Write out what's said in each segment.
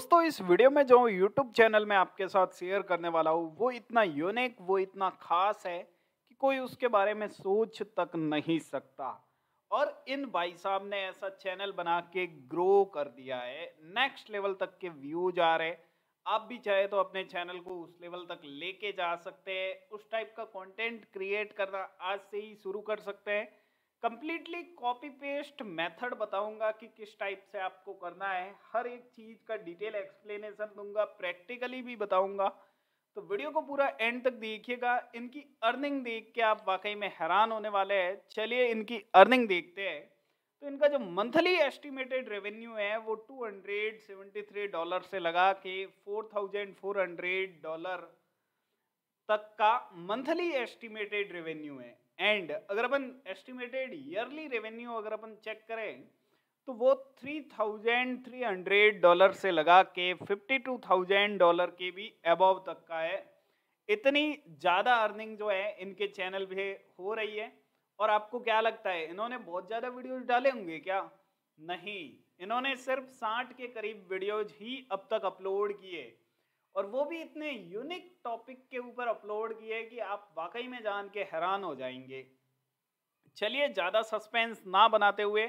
दोस्तों इस वीडियो में जो यूट्यूब चैनल में आपके साथ शेयर करने वाला हूँ वो इतना यूनिक वो इतना खास है कि कोई उसके बारे में सोच तक नहीं सकता और इन भाई साहब ने ऐसा चैनल बना के ग्रो कर दिया है नेक्स्ट लेवल तक के व्यूज आ रहे आप भी चाहे तो अपने चैनल को उस लेवल तक लेके जा सकते हैं उस टाइप का कंटेंट क्रिएट करना आज से ही शुरू कर सकते हैं कंप्लीटली कॉपी पेस्ट मेथड बताऊंगा कि किस टाइप से आपको करना है हर एक चीज का डिटेल एक्सप्लेनेशन दूंगा प्रैक्टिकली भी बताऊंगा तो वीडियो को पूरा एंड तक देखिएगा इनकी अर्निंग देख के आप वाकई में हैरान होने वाले हैं चलिए इनकी अर्निंग देखते हैं तो इनका जो मंथली एस्टिमेटेड रेवेन्यू है वो 273 डॉलर से लगा के 4400 डॉलर तक का मंथली एस्टिमेटेड रेवेन्यू है एंड अगर अपन एस्टिमेटेड ईयरली रेवेन्यू अगर अपन चेक करें तो वो three thousand three hundred dollar से लगा के फिफ्टी टू थाउजेंड डॉलर के भी अबव तक का है इतनी ज़्यादा अर्निंग जो है इनके चैनल पे हो रही है और आपको क्या लगता है इन्होंने बहुत ज़्यादा वीडियोज डाले होंगे क्या नहीं इन्होंने सिर्फ साठ के करीब वीडियोज ही अब तक अपलोड किए और वो भी इतने यूनिक टॉपिक के ऊपर अपलोड किए कि आप वाकई में जान के हैरान हो जाएंगे चलिए ज़्यादा सस्पेंस ना बनाते हुए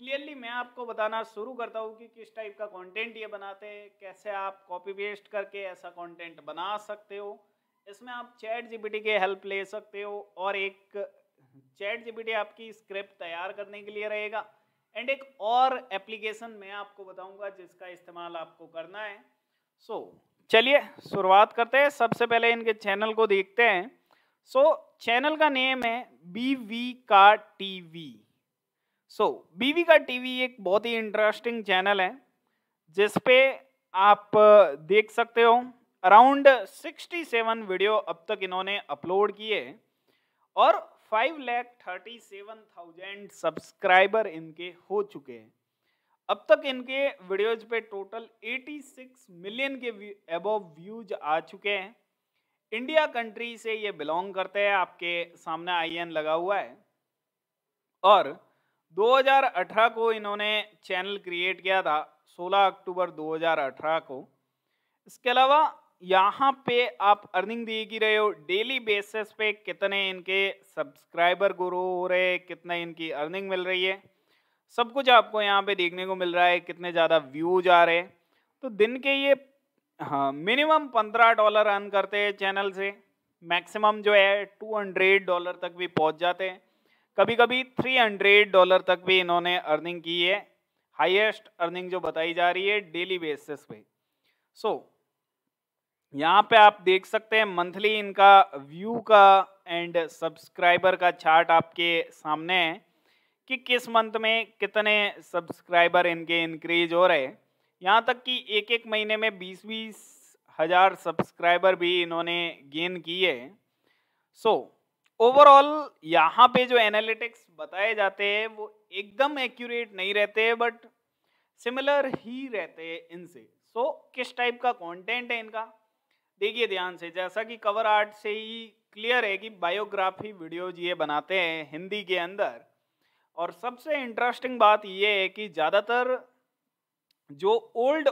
क्लियरली मैं आपको बताना शुरू करता हूँ कि किस टाइप का कंटेंट ये बनाते हैं कैसे आप कॉपी पेस्ट करके ऐसा कंटेंट बना सकते हो इसमें आप चैट जीपीटी के हेल्प ले सकते हो और एक चैट जीपीटी आपकी स्क्रिप्ट तैयार करने के लिए रहेगा एंड एक और एप्लीकेशन मैं आपको बताऊंगा जिसका इस्तेमाल आपको करना है सो so, चलिए शुरुआत करते हैं सबसे पहले इनके चैनल को देखते हैं सो so, चैनल का नेम है बी वी का T V so so, V का टी वी एक बहुत ही इंटरेस्टिंग चैनल है जिसपे आप देख सकते हो अराउंड 67 वीडियो अब तक इन्होंने अपलोड किए और five lakh thirty seven thousand subscriber इनके हो चुके हैं अब तक इनके वीडियोज पे टोटल 86 मिलियन के एबव व्यूज आ चुके हैं इंडिया कंट्री से ये बिलोंग करते हैं आपके सामने आई लगा हुआ है और 2018 को इन्होंने चैनल क्रिएट किया था 16 अक्टूबर 2018 को इसके अलावा यहाँ पे आप अर्निंग दिए रहे हो डेली बेसिस पे कितने इनके सब्सक्राइबर ग्रो हो रहे हैं कितने इनकी अर्निंग मिल रही है सब कुछ आपको यहाँ पे देखने को मिल रहा है कितने ज़्यादा व्यूज आ रहे हैं तो दिन के ये हाँ मिनिमम पंद्रह डॉलर अर्न करते हैं चैनल से मैक्सिमम जो है टू हंड्रेड डॉलर तक भी पहुँच जाते हैं कभी कभी थ्री हंड्रेड डॉलर तक भी इन्होंने अर्निंग की है हाईएस्ट अर्निंग जो बताई जा रही है डेली बेसिस पे सो so, यहाँ पे आप देख सकते हैं मंथली इनका व्यू का एंड सब्सक्राइबर का चार्ट आपके सामने है कि किस मंथ में कितने सब्सक्राइबर इनके इंक्रीज हो रहे हैं यहाँ तक कि एक एक महीने में बीस बीस हज़ार सब्सक्राइबर भी इन्होंने गेन किए सो ओवरऑल यहाँ पे जो एनालिटिक्स बताए जाते हैं वो एकदम एक्यूरेट नहीं रहते बट सिमिलर ही रहते हैं इनसे सो so, किस टाइप का कंटेंट है इनका देखिए ध्यान से जैसा कि कवर आर्ट से ही क्लियर है कि बायोग्राफी वीडियोज ये बनाते हैं हिंदी के अंदर और सबसे इंटरेस्टिंग बात ये है कि ज़्यादातर जो ओल्ड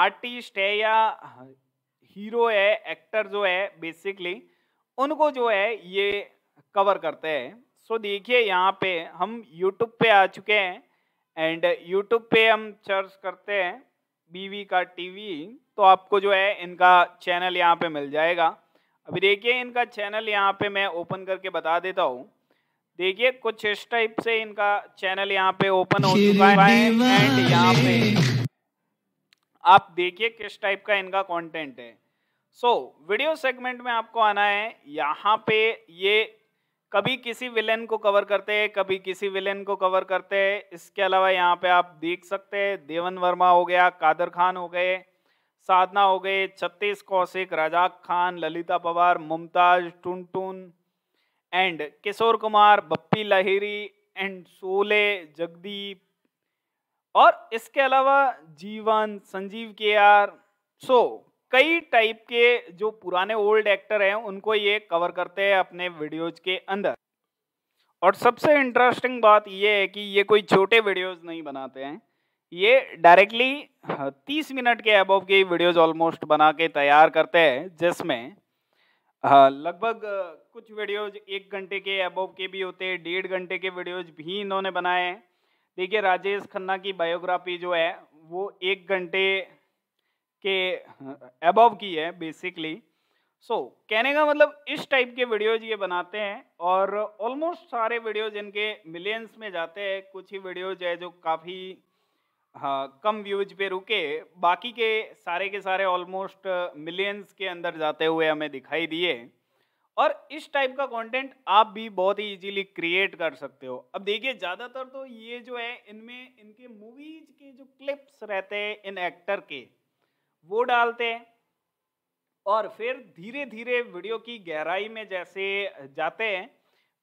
आर्टिस्ट हाँ, है या हीरो हाँ, है एक्टर जो है बेसिकली उनको जो है ये कवर करते हैं सो so, देखिए यहाँ पे हम यूट्यूब पे आ चुके हैं एंड यूट्यूब पे हम सर्च करते हैं बीवी का टीवी तो आपको जो है इनका चैनल यहाँ पे मिल जाएगा अभी देखिए इनका चैनल यहाँ पे मैं ओपन करके बता देता हूँ देखिए कुछ इस टाइप से इनका चैनल यहाँ पे ओपन हो चुका है एंड यहाँ पे आप देखिए किस टाइप का इनका कंटेंट है सो so, वीडियो सेगमेंट में आपको आना है यहाँ पे ये कभी किसी विलेन को कवर करते हैं कभी किसी विलेन को कवर करते हैं इसके अलावा यहाँ पे आप देख सकते हैं देवन वर्मा हो गया कादर खान हो गए साधना हो गए छत्तीस कौशिक राजाक खान ललिता पवार मुमताज टून टून एंड किशोर कुमार बप्पी लहिरी एंड सोले जगदीप और इसके अलावा जीवन संजीव के आर सो कई टाइप के जो पुराने ओल्ड एक्टर हैं उनको ये कवर करते हैं अपने वीडियोज के अंदर और सबसे इंटरेस्टिंग बात ये है कि ये कोई छोटे वीडियोज नहीं बनाते हैं ये डायरेक्टली हाँ, तीस मिनट के अबव की वीडियोज ऑलमोस्ट बना के तैयार करते हैं जिसमें हाँ लगभग कुछ वीडियोज एक घंटे के अबोव के भी होते हैं डेढ़ घंटे के वीडियोज भी इन्होंने बनाए हैं देखिए राजेश खन्ना की बायोग्राफी जो है वो एक घंटे के अबव की है बेसिकली सो so, कहने का मतलब इस टाइप के वीडियोज ये बनाते हैं और ऑलमोस्ट सारे वीडियोज इनके मिलियंस में जाते हैं कुछ ही वीडियोज है जो काफ़ी हाँ कम व्यूज पे रुके बाकी के सारे के सारे ऑलमोस्ट मिलियंस के अंदर जाते हुए हमें दिखाई दिए और इस टाइप का कंटेंट आप भी बहुत ही इजीली क्रिएट कर सकते हो अब देखिए ज़्यादातर तो ये जो है इनमें इनके मूवीज के जो क्लिप्स रहते हैं इन एक्टर के वो डालते हैं और फिर धीरे धीरे वीडियो की गहराई में जैसे जाते हैं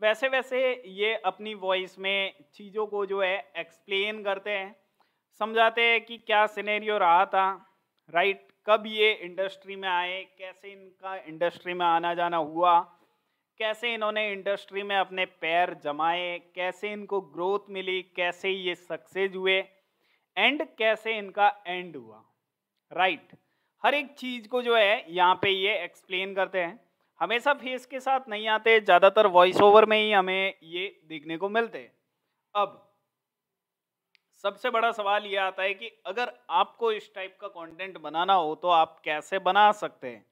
वैसे वैसे ये अपनी वॉइस में चीज़ों को जो है एक्सप्लेन करते हैं समझाते हैं कि क्या सिनेरियो रहा था राइट कब ये इंडस्ट्री में आए कैसे इनका इंडस्ट्री में आना जाना हुआ कैसे इन्होंने इंडस्ट्री में अपने पैर जमाए कैसे इनको ग्रोथ मिली कैसे ये सक्सेस हुए एंड कैसे इनका एंड हुआ राइट right. हर एक चीज़ को जो है यहाँ पे ये एक्सप्लेन करते हैं हमेशा फेस के साथ नहीं आते ज़्यादातर वॉइस ओवर में ही हमें ये देखने को मिलते अब सबसे बड़ा सवाल ये आता है कि अगर आपको इस टाइप का कंटेंट बनाना हो तो आप कैसे बना सकते हैं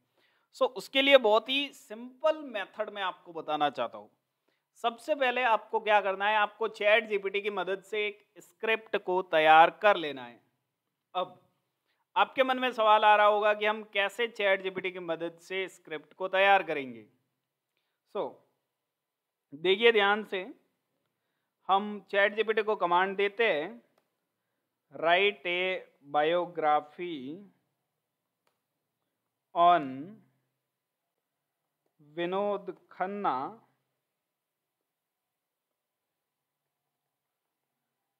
सो so, उसके लिए बहुत ही सिंपल मेथड मैं आपको बताना चाहता हूँ सबसे पहले आपको क्या करना है आपको चैट जीपीटी की मदद से एक स्क्रिप्ट को तैयार कर लेना है अब आपके मन में सवाल आ रहा होगा कि हम कैसे चैट जीपीटी की मदद से स्क्रिप्ट को तैयार करेंगे सो so, देखिए ध्यान से हम चैट जीपीटी को कमांड देते हैं write a biography on Vinod Khanna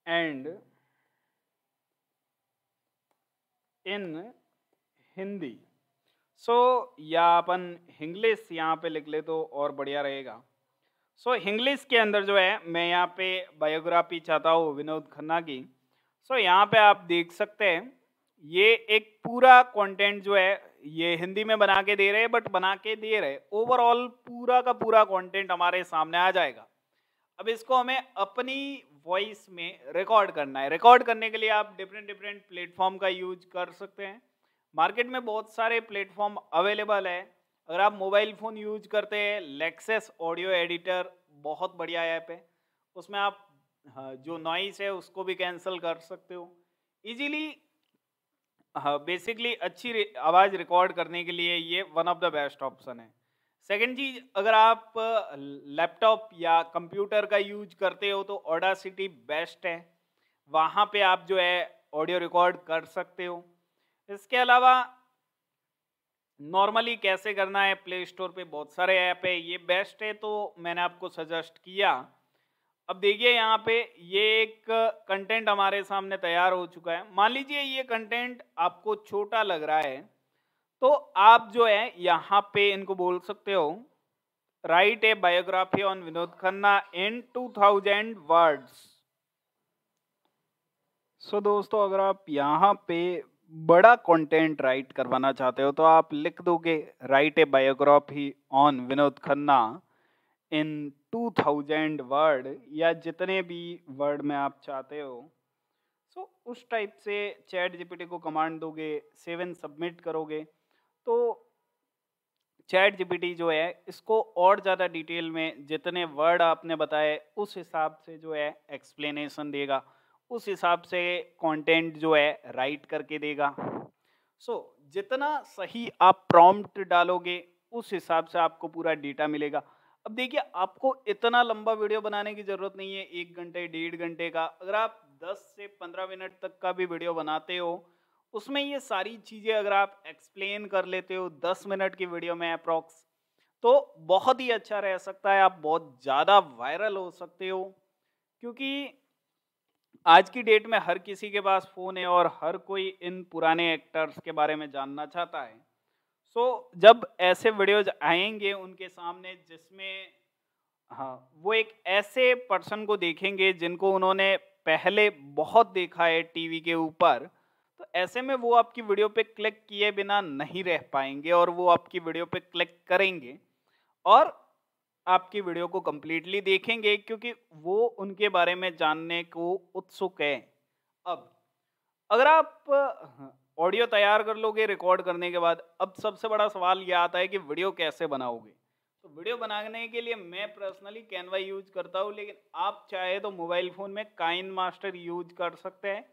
and in Hindi so so, या अपन हिंग्लिश यहाँ पे लिख ले तो और बढ़िया रहेगा सो so, इंग्लिश के अंदर जो है मैं यहाँ पे बायोग्राफी चाहता हूँ विनोद खन्ना की सो so, यहाँ पे आप देख सकते हैं ये एक पूरा कंटेंट जो है ये हिंदी में बना के दे रहे हैं बट बना के दे रहे ओवरऑल पूरा का पूरा कंटेंट हमारे सामने आ जाएगा अब इसको हमें अपनी वॉइस में रिकॉर्ड करना है रिकॉर्ड करने के लिए आप डिफरेंट डिफरेंट प्लेटफॉर्म का यूज कर सकते हैं मार्केट में बहुत सारे प्लेटफॉर्म अवेलेबल है अगर आप मोबाइल फ़ोन यूज करते हैं लेक्सेस ऑडियो एडिटर बहुत बढ़िया ऐप है उसमें आप हाँ, जो नॉइस है उसको भी कैंसिल कर सकते हो इजीली हाँ बेसिकली अच्छी आवाज़ रिकॉर्ड करने के लिए ये one of the best option है सेकेंड चीज़ अगर आप लैपटॉप या कंप्यूटर का यूज करते हो तो ओडा सिटी बेस्ट है वहाँ पे आप जो है ऑडियो रिकॉर्ड कर सकते हो इसके अलावा नॉर्मली कैसे करना है प्ले स्टोर पे बहुत सारे ऐप है ये बेस्ट है तो मैंने आपको सजेस्ट किया अब देखिए यहाँ पे ये एक कंटेंट हमारे सामने तैयार हो चुका है मान लीजिए ये कंटेंट आपको छोटा लग रहा है तो आप जो है यहाँ पे इनको बोल सकते हो write a biography on Vinod Khanna in two thousand words so दोस्तों अगर आप यहाँ पे बड़ा कंटेंट राइट करवाना चाहते हो तो आप लिख दोगे write a biography on Vinod Khanna in two thousand word या जितने भी वर्ड में आप चाहते हो सो so, उस टाइप से चैट जीपीटी को कमांड दोगे सेवन सबमिट करोगे तो चैट जीपीटी जो है इसको और ज़्यादा डिटेल में जितने वर्ड आपने बताए उस हिसाब से जो है एक्सप्लेनेशन देगा उस हिसाब से कंटेंट जो है राइट करके देगा सो so, जितना सही आप प्रॉम्प्ट डालोगे उस हिसाब से आपको पूरा डेटा मिलेगा अब देखिए आपको इतना लंबा वीडियो बनाने की जरूरत नहीं है एक घंटे डेढ़ घंटे का अगर आप 10 से 15 मिनट तक का भी वीडियो बनाते हो उसमें ये सारी चीज़ें अगर आप एक्सप्लेन कर लेते हो 10 मिनट की वीडियो में अप्रॉक्स तो बहुत ही अच्छा रह सकता है आप बहुत ज़्यादा वायरल हो सकते हो क्योंकि आज की डेट में हर किसी के पास फ़ोन है और हर कोई इन पुराने एक्टर्स के बारे में जानना चाहता है सो so, जब ऐसे वीडियोज आएंगे उनके सामने जिसमें हाँ वो एक ऐसे पर्सन को देखेंगे जिनको उन्होंने पहले बहुत देखा है टीवी के ऊपर तो ऐसे में वो आपकी वीडियो पे क्लिक किए बिना नहीं रह पाएंगे और वो आपकी वीडियो पे क्लिक करेंगे और आपकी वीडियो को कम्प्लीटली देखेंगे क्योंकि वो उनके बारे में जानने को उत्सुक है अब अगर आप हाँ, ऑडियो तैयार कर लोगे रिकॉर्ड करने के बाद अब सबसे बड़ा सवाल यह आता है कि वीडियो कैसे बनाओगे तो वीडियो बनाने के लिए मैं पर्सनली कैनवा यूज करता हूँ लेकिन आप चाहे तो मोबाइल फ़ोन में काइन मास्टर यूज कर सकते हैं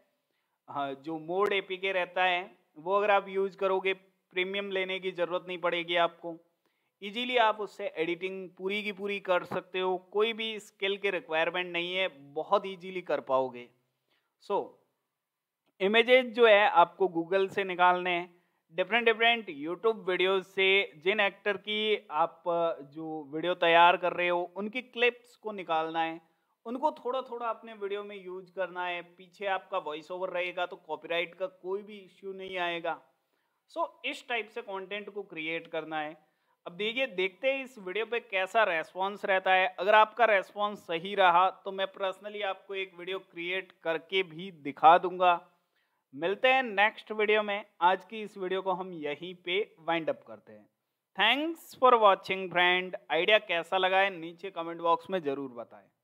हाँ जो मोड ए के रहता है वो अगर आप यूज करोगे प्रीमियम लेने की ज़रूरत नहीं पड़ेगी आपको इजीली आप उससे एडिटिंग पूरी की पूरी कर सकते हो कोई भी स्किल के रिक्वायरमेंट नहीं है बहुत ईजीली कर पाओगे सो so, इमेजेस जो है आपको गूगल से निकालने हैं डिफरेंट डिफरेंट यूट्यूब वीडियोस से जिन एक्टर की आप जो वीडियो तैयार कर रहे हो उनकी क्लिप्स को निकालना है उनको थोड़ा थोड़ा अपने वीडियो में यूज करना है पीछे आपका वॉइस ओवर रहेगा तो कॉपीराइट का कोई भी इश्यू नहीं आएगा सो so, इस टाइप से कंटेंट को क्रिएट करना है अब देखिए देखते हैं इस वीडियो पे कैसा रेस्पॉन्स रहता है अगर आपका रेस्पॉन्स सही रहा तो मैं पर्सनली आपको एक वीडियो क्रिएट करके भी दिखा दूंगा मिलते हैं नेक्स्ट वीडियो में आज की इस वीडियो को हम यहीं पे वाइंड अप करते हैं thanks for watching friend idea कैसा लगा है नीचे कमेंट बॉक्स में ज़रूर बताएं